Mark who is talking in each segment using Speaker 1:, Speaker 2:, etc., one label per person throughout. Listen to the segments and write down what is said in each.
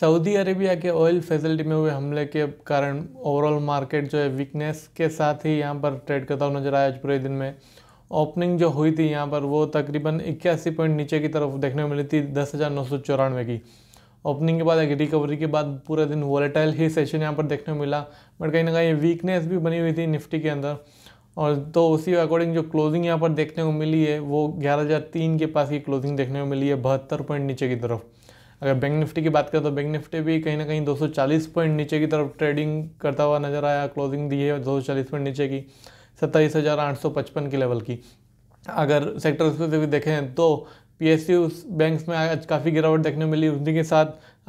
Speaker 1: Saudi Arabia के oil facility में हुए हमले के कारण ओवरऑल मार्केट जो है वीकनेस के साथ ही यहाँ पर ट्रेड करता हुआ नजर आया आज पूरे दिन में ओपनिंग जो हुई थी यहाँ पर वो तकरीबन इक्यासी पॉइंट नीचे की तरफ देखने को मिली थी दस हज़ार नौ सौ चौरानवे की ओपनिंग के बाद एक रिकवरी के बाद पूरा दिन वॉलेटाइल ही सेशन यहाँ पर देखने को मिला बट कहीं ना कहीं वीकनेस भी बनी हुई थी निफ्टी के अंदर और तो उसी अकॉर्डिंग जो क्लोजिंग यहाँ पर देखने को मिली है वो ग्यारह हज़ार तीन के पास की क्लोजिंग देखने को मिली है बहत्तर पॉइंट नीचे की तरफ अगर बैंक निफ्टी की बात करें तो बैंक निफ्टी भी कहीं ना कहीं 240 पॉइंट नीचे की तरफ ट्रेडिंग करता हुआ नजर आया क्लोजिंग दी है 240 पॉइंट नीचे की सत्ताईस हज़ार आठ सौ पचपन की लेवल की अगर सेक्टर स्पेसिफिक देखें तो पी उस बैंक्स में आज काफ़ी गिरावट देखने को मिली उसी के साथ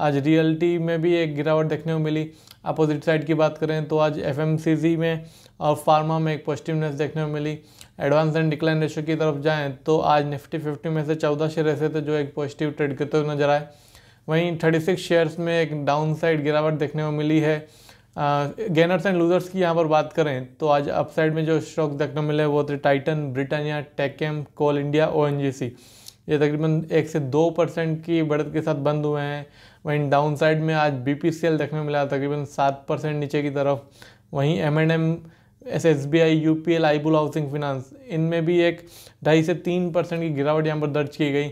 Speaker 1: आज रियल्टी में भी एक गिरावट देखने को मिली अपोजिट साइड की बात करें तो आज एफ में और फार्मा में एक पॉजिटिवनेस देखने को मिली एडवांस एंड डिक्लाइन रेशो की तरफ जाएँ तो आज निफ्टी फिफ्टी में से चौदह शेयर ऐसे थे जो एक पॉजिटिव ट्रेड करते हुए नजर आए वहीं 36 शेयर्स में एक डाउन साइड गिरावट देखने को मिली है गेनर्स एंड लूजर्स की यहाँ पर बात करें तो आज अपसाइड में जो स्टॉक देखने मिले वो थे Titan Britannia Tech M Coal India ओ ये तकरीबन एक से दो परसेंट की बढ़त के साथ बंद हुए हैं वहीं डाउन साइड में आज बी पी सी एल देखने मिला तकरीबन सात परसेंट नीचे की तरफ वहीं M and M S S B I U P L Ibull housing finance इनमें भी एक ढाई से तीन परसेंट की गिरावट यहाँ पर दर्ज की गई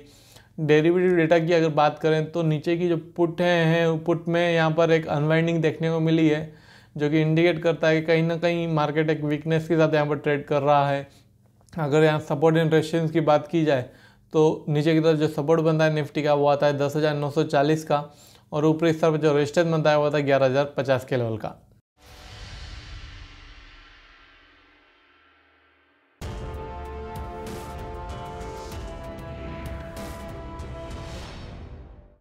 Speaker 1: डेरिवेटिव डेटा की अगर बात करें तो नीचे की जो पुट है, हैं पुट में यहाँ पर एक अनवाइंडिंग देखने को मिली है जो कि इंडिकेट करता है कि कहीं ना कहीं मार्केट एक वीकनेस के साथ यहाँ पर ट्रेड कर रहा है अगर यहाँ सपोर्ट एंड रेस्टेंस की बात की जाए तो नीचे की तरफ जो सपोर्ट बनता है निफ्टी का वो आता है दस हज़ार नौ सौ चालीस का और ऊपरी स्तर पर जो रेस्टेंस बनता है वो आता है ग्यारह हज़ार पचास के लेवल का